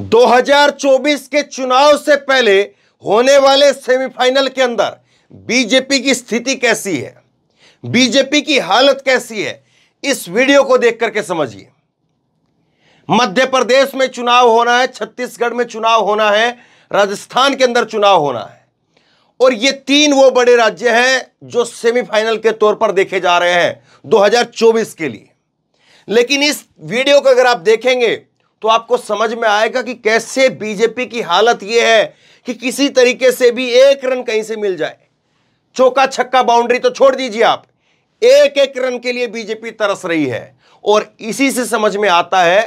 2024 के चुनाव से पहले होने वाले सेमीफाइनल के अंदर बीजेपी की स्थिति कैसी है बीजेपी की हालत कैसी है इस वीडियो को देख करके समझिए मध्य प्रदेश में चुनाव होना है छत्तीसगढ़ में चुनाव होना है राजस्थान के अंदर चुनाव होना है और ये तीन वो बड़े राज्य हैं जो सेमीफाइनल के तौर पर देखे जा रहे हैं 2024 के लिए लेकिन इस वीडियो को अगर आप देखेंगे तो आपको समझ में आएगा कि कैसे बीजेपी की हालत यह है कि किसी तरीके से भी एक रन कहीं से मिल जाए चौका छक्का बाउंड्री तो छोड़ दीजिए आप एक एक रन के लिए बीजेपी तरस रही है और इसी से समझ में आता है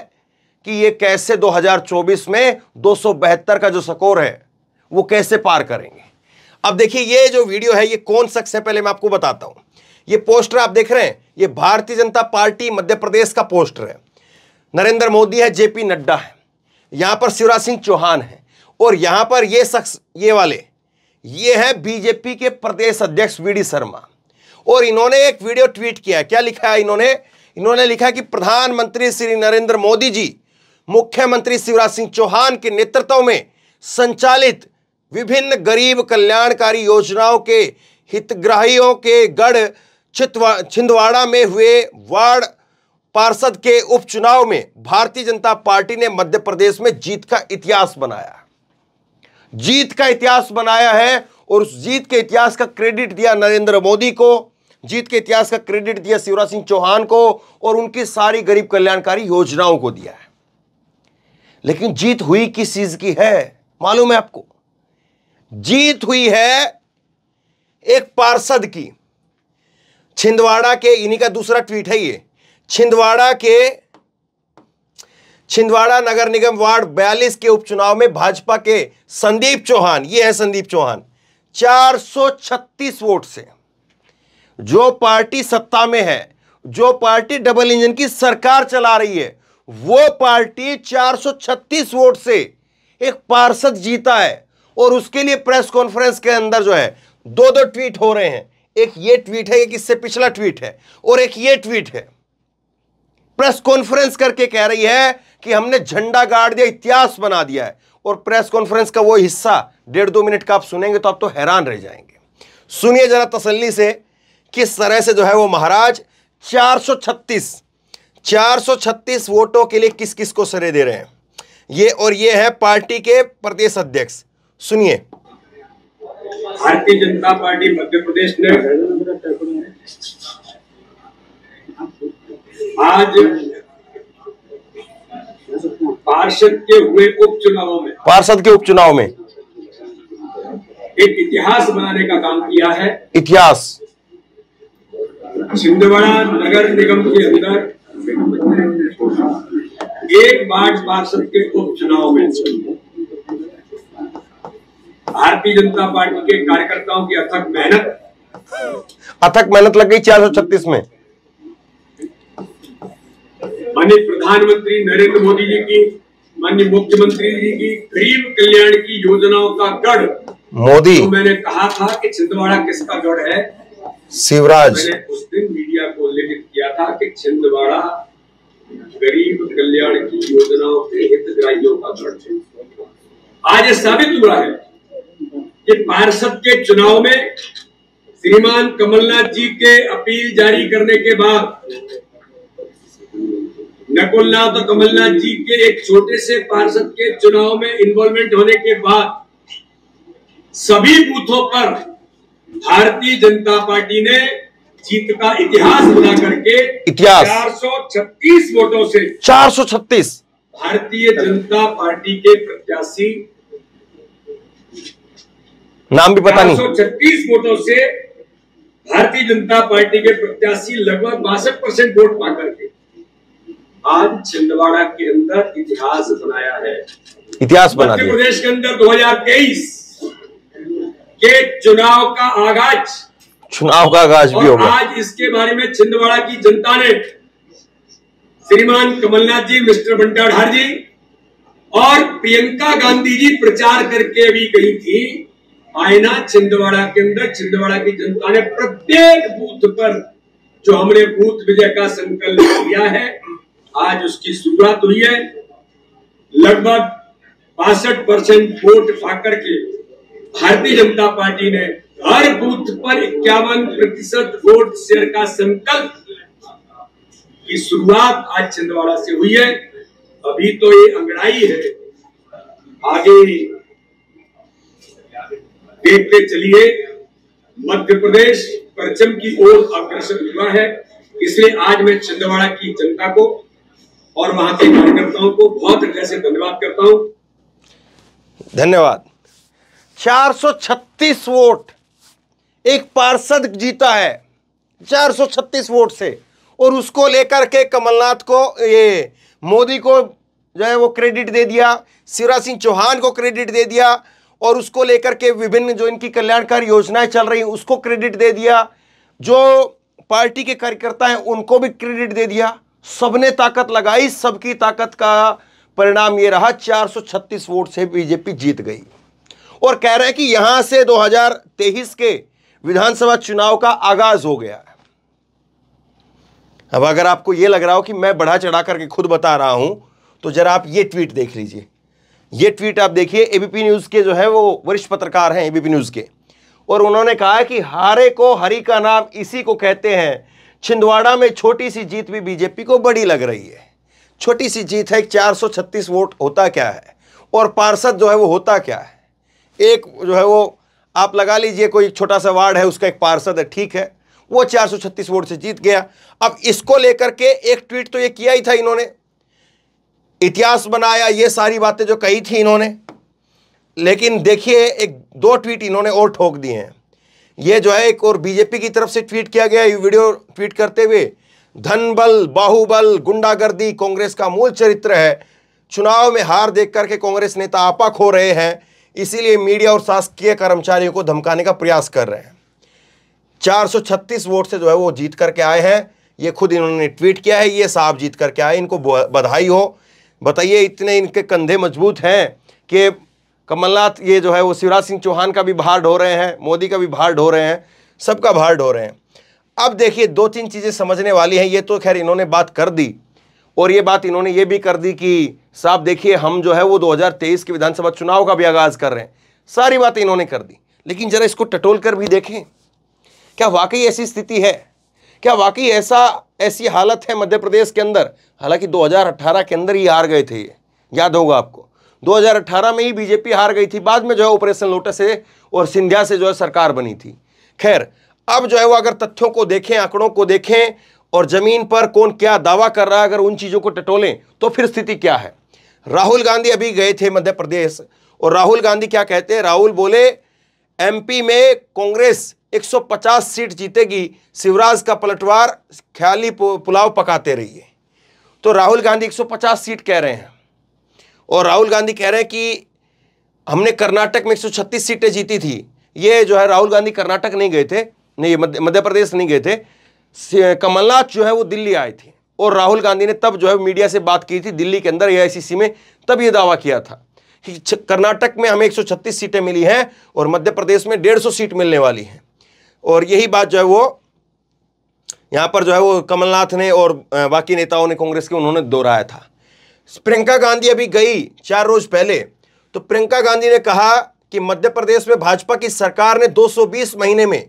कि ये कैसे 2024 में दो का जो स्कोर है वो कैसे पार करेंगे अब देखिए ये जो वीडियो है ये कौन शख्स है पहले मैं आपको बताता हूं ये पोस्टर आप देख रहे हैं ये भारतीय जनता पार्टी मध्य प्रदेश का पोस्टर है नरेंद्र मोदी है जेपी नड्डा है यहाँ पर शिवराज सिंह चौहान है और यहाँ पर ये शख्स ये वाले ये है बीजेपी के प्रदेश अध्यक्ष वी शर्मा और इन्होंने एक वीडियो ट्वीट किया क्या लिखा है इन्होंने इन्होंने लिखा कि प्रधानमंत्री श्री नरेंद्र मोदी जी मुख्यमंत्री शिवराज सिंह चौहान के नेतृत्व में संचालित विभिन्न गरीब कल्याणकारी योजनाओं के हितग्राहियों के गढ़ छिंदवाड़ा में हुए वार्ड पार्षद के उपचुनाव में भारतीय जनता पार्टी ने मध्य प्रदेश में जीत का इतिहास बनाया जीत का इतिहास बनाया है और उस जीत के इतिहास का क्रेडिट दिया नरेंद्र मोदी को जीत के इतिहास का क्रेडिट दिया शिवराज सिंह चौहान को और उनकी सारी गरीब कल्याणकारी योजनाओं को दिया है लेकिन जीत हुई किस चीज की है मालूम है आपको जीत हुई है एक पार्षद की छिंदवाड़ा के इन्हीं का दूसरा ट्वीट है ये छिंदवाड़ा के छिंदवाड़ा नगर निगम वार्ड 42 के उपचुनाव में भाजपा के संदीप चौहान ये है संदीप चौहान 436 वोट से जो पार्टी सत्ता में है जो पार्टी डबल इंजन की सरकार चला रही है वो पार्टी 436 वोट से एक पार्षद जीता है और उसके लिए प्रेस कॉन्फ्रेंस के अंदर जो है दो दो ट्वीट हो रहे हैं एक ये ट्वीट है एक इससे पिछला ट्वीट है और एक ये ट्वीट है प्रेस कॉन्फ्रेंस करके कह रही है कि हमने झंडा गाड़ दिया इतिहास बना दिया है और प्रेस कॉन्फ्रेंस का वो हिस्सा डेढ़ दो मिनट का आप सुनेंगे तो आप तो हैरान रह जाएंगे सुनिए जरा तसल्ली से किस तरह से जो है वो महाराज 436 436 वोटों के लिए किस किस को सरे दे रहे हैं ये और ये है पार्टी के प्रदेश अध्यक्ष सुनिए भारतीय जनता पार्टी मध्य प्रदेश ने आज पार्षद के हुए उपचुनाव में पार्षद के उपचुनाव में एक इतिहास बनाने का काम किया है इतिहास छिंदवाड़ा नगर निगम के अंदर एक मार्च पार्षद के उपचुनाव में भारतीय जनता पार्टी के कार्यकर्ताओं की अथक मेहनत अथक मेहनत लग गई चार सौ छत्तीस में माननीय प्रधानमंत्री नरेंद्र मोदी जी की माननीय मुख्यमंत्री जी की गरीब कल्याण की योजनाओं का गढ़ मोदी तो मैंने कहा था कि छिंदवाड़ा किसका गढ़ है शिवराज मैंने उस दिन मीडिया को उल्लेखित किया था कि छिंदवाड़ा गरीब कल्याण की योजनाओं के हितग्राहियों का गढ़ है आज ये साबित हुआ है कि पार्षद के चुनाव में श्रीमान कमलनाथ जी के अपील जारी करने के बाद नकुलनाथ और तो कमलनाथ जी के एक छोटे से पार्षद के चुनाव में इन्वॉल्वमेंट होने के बाद सभी बूथों पर भारतीय जनता पार्टी ने जीत का इतिहास बना करके इतिहास 436 वोटों से 436 भारतीय जनता पार्टी के प्रत्याशी नाम भी पता नहीं 436 वोटों से भारतीय जनता पार्टी के प्रत्याशी लगभग बासठ परसेंट वोट पाकर के आज छिंदवाड़ा के अंदर इतिहास बनाया है इतिहास बना दिया प्रदेश के अंदर 2023 के चुनाव का आगाज चुनाव का आगाज भी होगा आज इसके बारे में छिंदवाड़ा की जनता ने श्रीमान कमलनाथ जी मिस्टर बंटाधार जी और प्रियंका गांधी जी प्रचार करके भी गई थी आयना छिंदवाड़ा के अंदर छिंदवाड़ा की जनता ने प्रत्येक बूथ पर जो हमने बूथ विजय का संकल्प लिया है आज उसकी शुरुआत हुई है लगभग बासठ परसेंट वोट पाकर के भारतीय जनता पार्टी ने हर बूथ पर इक्यावन प्रतिशत वोट शेयर का संकल्प की शुरुआत आज छिंदवाड़ा से हुई है अभी तो ये अंगड़ाई है आगे देखते चलिए मध्य प्रदेश परचम की ओर अग्रसर हुआ है इसलिए आज मैं छिंदवाड़ा की जनता को और वहां के कार्यकर्ताओं को बहुत हृदय से धन्यवाद करता हूं धन्यवाद 436 वोट एक पार्षद जीता है 436 वोट से और उसको लेकर के कमलनाथ को ये मोदी को जो है वो क्रेडिट दे दिया शिवराज सिंह चौहान को क्रेडिट दे दिया और उसको लेकर के विभिन्न जो इनकी कल्याणकारी योजनाएं चल रही उसको क्रेडिट दे दिया जो पार्टी के कार्यकर्ता हैं उनको भी क्रेडिट दे दिया सबने ताकत लगाई सबकी ताकत का परिणाम यह रहा 436 वोट से बीजेपी जीत गई और कह रहे हैं कि यहां से 2023 के विधानसभा चुनाव का आगाज हो गया अब अगर आपको यह लग रहा हो कि मैं बढ़ा चढ़ा करके खुद बता रहा हूं तो जरा आप ये ट्वीट देख लीजिए यह ट्वीट आप देखिए एबीपी न्यूज़ के जो है वो वरिष्ठ पत्रकार हैं एबीपी न्यूज़ के और उन्होंने कहा कि हारे को हरी का नाम इसी को कहते हैं छिंदवाड़ा में छोटी सी जीत भी बीजेपी को बड़ी लग रही है छोटी सी जीत है 436 वोट होता क्या है और पार्षद जो है वो होता क्या है एक जो है वो आप लगा लीजिए कोई छोटा सा वार्ड है उसका एक पार्षद है ठीक है वो 436 वोट से जीत गया अब इसको लेकर के एक ट्वीट तो ये किया ही था इन्होंने इतिहास बनाया ये सारी बातें जो कही थी इन्होंने लेकिन देखिए एक दो ट्वीट इन्होंने और ठोक दिए हैं ये जो है एक और बीजेपी की तरफ से ट्वीट किया गया ये वीडियो ट्वीट करते हुए धन बल बाहुबल गुंडागर्दी कांग्रेस का मूल चरित्र है चुनाव में हार देख करके कांग्रेस नेता आपा खो रहे हैं इसीलिए मीडिया और शासकीय कर्मचारियों को धमकाने का प्रयास कर रहे हैं 436 वोट से जो है वो जीत करके आए हैं ये खुद इन्होंने ट्वीट किया है ये साहब जीत करके आए इनको बधाई हो बताइए इतने इनके कंधे मजबूत हैं कि कमलनाथ ये जो है वो शिवराज सिंह चौहान का भी भार ढो रहे हैं मोदी का भी भार ढो रहे हैं सबका भार ढो रहे हैं अब देखिए दो तीन चीज़ें समझने वाली हैं ये तो खैर इन्होंने बात कर दी और ये बात इन्होंने ये भी कर दी कि साहब देखिए हम जो है वो 2023 के विधानसभा चुनाव का भी आगाज़ कर रहे हैं सारी बातें इन्होंने कर दी लेकिन ज़रा इसको टटोल कर भी देखें क्या वाकई ऐसी स्थिति है क्या वाकई ऐसा ऐसी हालत है मध्य प्रदेश के अंदर हालांकि 2018 के अंदर ही हार गए थे ये याद होगा आपको 2018 में ही बीजेपी हार गई थी बाद में जो है ऑपरेशन लोटस से और सिंधिया से जो है सरकार बनी थी खैर अब जो है वो अगर तथ्यों को देखें आंकड़ों को देखें और ज़मीन पर कौन क्या दावा कर रहा है अगर उन चीज़ों को टटोलें तो फिर स्थिति क्या है राहुल गांधी अभी गए थे मध्य प्रदेश और राहुल गांधी क्या कहते हैं राहुल बोले एमपी में कांग्रेस 150 सीट जीतेगी शिवराज का पलटवार ख्याली पुलाव पकाते रहिए तो राहुल गांधी 150 सीट कह रहे हैं और राहुल गांधी कह रहे हैं कि हमने कर्नाटक में 136 सीटें जीती थी ये जो है राहुल गांधी कर्नाटक नहीं गए थे नहीं मध्य प्रदेश नहीं गए थे कमलनाथ जो है वो दिल्ली आए थे और राहुल गांधी ने तब जो है मीडिया से बात की थी दिल्ली के अंदर ए में तब ये दावा किया था कि कर्नाटक में हमें एक सीटें मिली हैं और मध्य प्रदेश में डेढ़ सीट मिलने वाली हैं और यही बात जो है वो यहाँ पर जो है वो कमलनाथ ने और बाकी नेताओं ने कांग्रेस के उन्होंने दोहराया था प्रियंका गांधी अभी गई चार रोज पहले तो प्रियंका गांधी ने कहा कि मध्य प्रदेश में भाजपा की सरकार ने 220 महीने में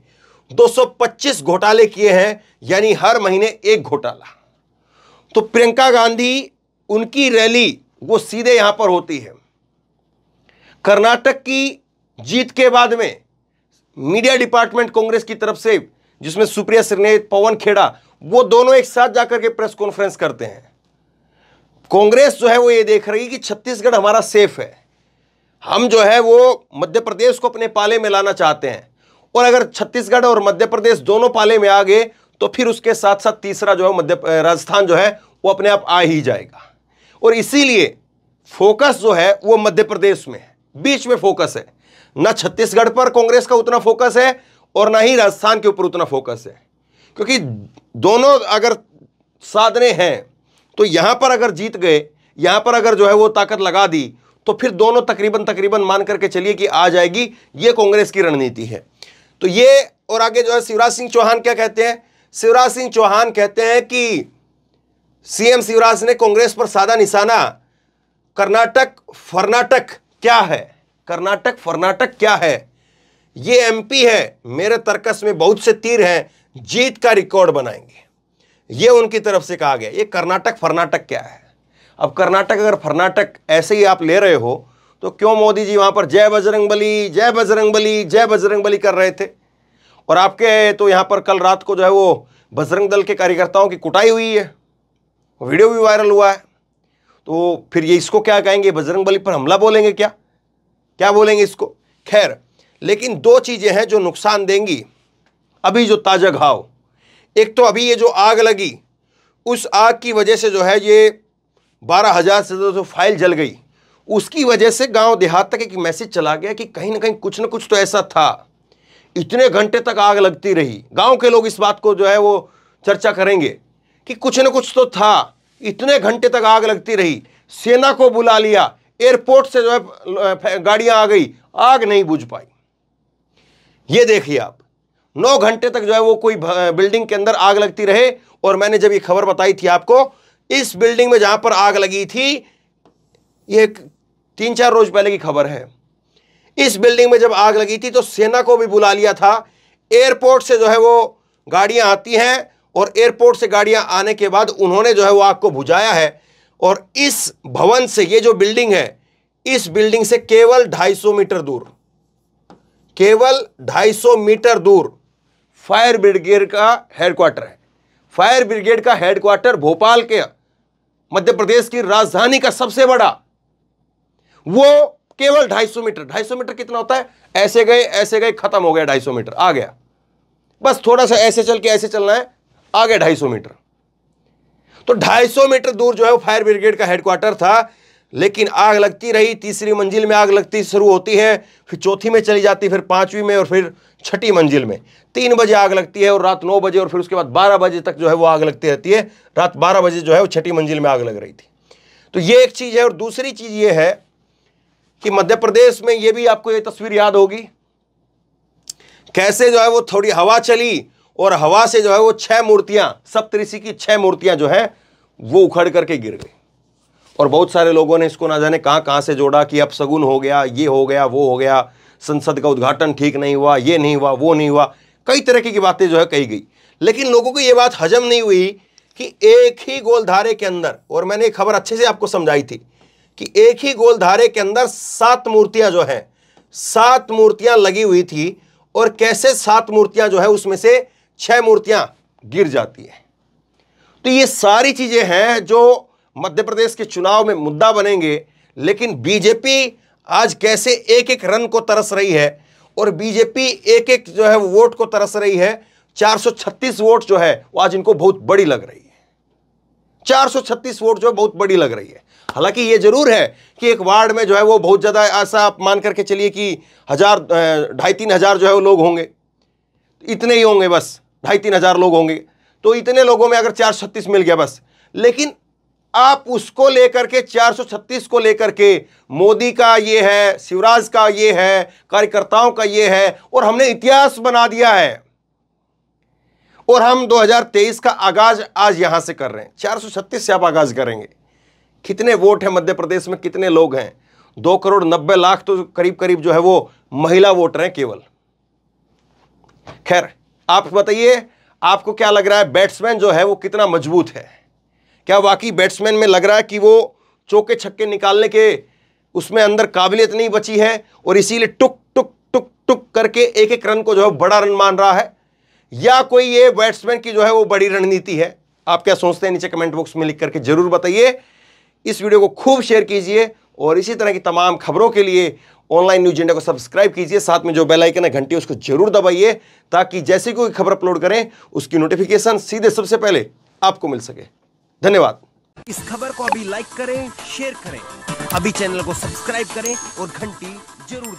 225 घोटाले किए हैं यानी हर महीने एक घोटाला तो प्रियंका गांधी उनकी रैली वो सीधे यहां पर होती है कर्नाटक की जीत के बाद में मीडिया डिपार्टमेंट कांग्रेस की तरफ से जिसमें सुप्रिया सिरनेत पवन खेड़ा वो दोनों एक साथ जाकर के प्रेस कॉन्फ्रेंस करते हैं कांग्रेस जो है वो ये देख रही कि छत्तीसगढ़ हमारा सेफ है हम जो है वो मध्य प्रदेश को अपने पाले में लाना चाहते हैं और अगर छत्तीसगढ़ और मध्य प्रदेश दोनों पाले में आ गए तो फिर उसके साथ साथ तीसरा जो है मध्य राजस्थान जो है वो अपने आप आ ही जाएगा और इसीलिए फोकस जो है वो मध्य प्रदेश में है बीच में फोकस है ना छत्तीसगढ़ पर कांग्रेस का उतना फोकस है और ना ही राजस्थान के ऊपर उतना फोकस है क्योंकि दोनों अगर साधने हैं तो यहां पर अगर जीत गए यहां पर अगर जो है वो ताकत लगा दी तो फिर दोनों तकरीबन तकरीबन मान करके चलिए कि आ जाएगी ये कांग्रेस की रणनीति है तो ये और आगे जो है शिवराज सिंह चौहान क्या कहते हैं शिवराज सिंह चौहान कहते हैं कि सीएम शिवराज ने कांग्रेस पर सादा निशाना कर्नाटक फर्नाटक क्या है कर्नाटक फर्नाटक क्या है ये एमपी है मेरे तर्कस में बहुत से तीर हैं जीत का रिकॉर्ड बनाएंगे ये उनकी तरफ से कहा गया ये कर्नाटक फर्नाटक क्या है अब कर्नाटक अगर फर्नाटक ऐसे ही आप ले रहे हो तो क्यों मोदी जी वहां पर जय बजरंग बली जय बजरंग बली जय बजरंग बली कर रहे थे और आपके तो यहाँ पर कल रात को जो है वो बजरंग दल के कार्यकर्ताओं की कुटाई हुई है वीडियो भी वायरल हुआ है तो फिर ये इसको क्या कहेंगे बजरंग बली पर हमला बोलेंगे क्या क्या बोलेंगे इसको खैर लेकिन दो चीज़ें हैं जो नुकसान देंगी अभी जो ताज़ा घाव एक तो अभी ये जो आग लगी उस आग की वजह से जो है ये बारह हज़ार से जो फाइल जल गई उसकी वजह से गांव देहात तक एक मैसेज चला गया कि कहीं ना कहीं कुछ ना कुछ तो ऐसा था इतने घंटे तक आग लगती रही गांव के लोग इस बात को जो है वो चर्चा करेंगे कि कुछ ना कुछ तो था इतने घंटे तक आग लगती रही सेना को बुला लिया एयरपोर्ट से जो है गाड़ियां आ गई आग नहीं बुझ पाई ये देखिए आप नौ घंटे तक जो है वो कोई बिल्डिंग के अंदर आग लगती रहे और मैंने जब ये खबर बताई थी आपको इस बिल्डिंग में जहां पर आग लगी थी ये तीन चार रोज पहले की खबर है इस बिल्डिंग में जब आग लगी थी तो सेना को भी बुला लिया था एयरपोर्ट से जो है वो गाड़ियां आती हैं और एयरपोर्ट से गाड़ियां आने के बाद उन्होंने जो है वो आग को बुझाया है और इस भवन से ये जो बिल्डिंग है इस बिल्डिंग से केवल 250 मीटर दूर केवल 250 मीटर दूर फायर ब्रिगेड का हेडक्वार्टर है फायर ब्रिगेड का हेडक्वार्टर भोपाल के मध्य प्रदेश की राजधानी का सबसे बड़ा वो केवल 250 मीटर 250 मीटर कितना होता है ऐसे गए ऐसे गए खत्म हो गया 250 मीटर आ गया बस थोड़ा सा ऐसे चल के ऐसे चलना है आ गया 250 मीटर तो 250 मीटर दूर जो है वो फायर ब्रिगेड का हेडक्वार्टर था लेकिन आग लगती रही तीसरी मंजिल में आग लगती शुरू होती है फिर चौथी में चली जाती फिर पांचवी में और फिर छठी मंजिल में तीन बजे आग लगती है और रात नौ बजे और फिर उसके बाद बारह बजे तक जो है वो आग लगती रहती है रात बारह बजे जो है वो छठी मंजिल में आग लग रही थी तो ये एक चीज़ है और दूसरी चीज़ ये है कि मध्य प्रदेश में ये भी आपको ये तस्वीर याद होगी कैसे जो है वो थोड़ी हवा चली और हवा से जो है वो छह मूर्तियां सप्तऋषि की छह मूर्तियां जो है वो उखड़ करके गिर गई और बहुत सारे लोगों ने इसको ना जाने कहाँ कहाँ से जोड़ा कि अब सगुन हो गया ये हो गया वो हो गया संसद का उद्घाटन ठीक नहीं हुआ ये नहीं हुआ वो नहीं हुआ कई तरह की बातें जो है कही गई लेकिन लोगों को ये बात हजम नहीं हुई कि एक ही गोलधारे के अंदर और मैंने खबर अच्छे से आपको समझाई थी कि एक ही गोलधारे के अंदर सात मूर्तियां जो हैं सात मूर्तियां लगी हुई थी और कैसे सात मूर्तियां जो है उसमें से छह मूर्तियां गिर जाती है तो ये सारी चीजें हैं जो मध्य प्रदेश के चुनाव में मुद्दा बनेंगे लेकिन बीजेपी आज कैसे एक एक रन को तरस रही है और बीजेपी एक एक जो है वोट को तरस रही है 436 वोट जो है वो आज इनको बहुत बड़ी लग रही है 436 वोट जो है बहुत बड़ी लग रही है हालांकि ये जरूर है कि एक वार्ड में जो है वो बहुत ज़्यादा ऐसा आप मान करके चलिए कि हज़ार ढाई तीन हज़ार जो है वो लोग होंगे इतने ही होंगे बस ढाई तीन हज़ार लोग होंगे तो इतने लोगों में अगर चार छत्तीस मिल गया बस लेकिन आप उसको लेकर के 436 को लेकर के मोदी का ये है शिवराज का ये है कार्यकर्ताओं का ये है और हमने इतिहास बना दिया है और हम 2023 का आगाज आज यहां से कर रहे हैं 436 से आप आगाज करेंगे कितने वोट हैं मध्य प्रदेश में कितने लोग हैं दो करोड़ नब्बे लाख तो करीब करीब जो है वो महिला वोटर हैं केवल खैर आप बताइए आपको क्या लग रहा है बैट्समैन जो है वो कितना मजबूत है क्या वाकई बैट्समैन में लग रहा है कि वो चौके छक्के निकालने के उसमें अंदर काबिलियत नहीं बची है और इसीलिए टुक टुक टुक टुक करके एक एक रन को जो है बड़ा रन मान रहा है या कोई ये बैट्समैन की जो है वो बड़ी रणनीति है आप क्या सोचते हैं नीचे कमेंट बॉक्स में लिख करके जरूर बताइए इस वीडियो को खूब शेयर कीजिए और इसी तरह की तमाम खबरों के लिए ऑनलाइन न्यूज इंडिया को सब्सक्राइब कीजिए साथ में जो बेल आइकन है घंटी उसको जरूर दबाइए ताकि जैसे कोई खबर अपलोड करें उसकी नोटिफिकेशन सीधे सबसे पहले आपको मिल सके धन्यवाद इस खबर को अभी लाइक करें शेयर करें अभी चैनल को सब्सक्राइब करें और घंटी जरूर